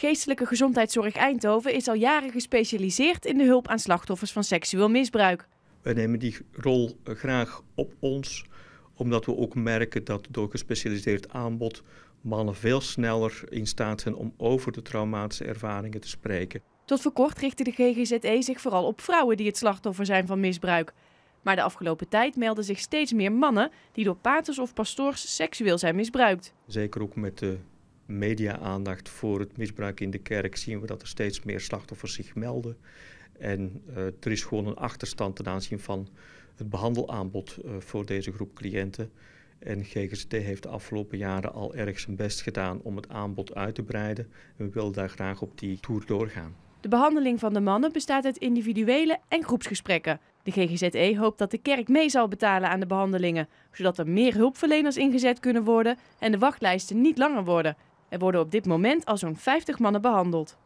Geestelijke Gezondheidszorg Eindhoven is al jaren gespecialiseerd in de hulp aan slachtoffers van seksueel misbruik. We nemen die rol eh, graag op ons, omdat we ook merken dat door gespecialiseerd aanbod mannen veel sneller in staat zijn om over de traumatische ervaringen te spreken. Tot voor kort richtte de GGZE zich vooral op vrouwen die het slachtoffer zijn van misbruik. Maar de afgelopen tijd melden zich steeds meer mannen die door paters of pastoors seksueel zijn misbruikt. Zeker ook met de eh, media-aandacht voor het misbruik in de kerk zien we dat er steeds meer slachtoffers zich melden. En eh, er is gewoon een achterstand ten aanzien van het behandelaanbod eh, voor deze groep cliënten. En GGZT heeft de afgelopen jaren al erg zijn best gedaan om het aanbod uit te breiden. En we willen daar graag op die tour doorgaan. De behandeling van de mannen bestaat uit individuele en groepsgesprekken. De GGZE hoopt dat de kerk mee zal betalen aan de behandelingen, zodat er meer hulpverleners ingezet kunnen worden en de wachtlijsten niet langer worden. Er worden op dit moment al zo'n 50 mannen behandeld.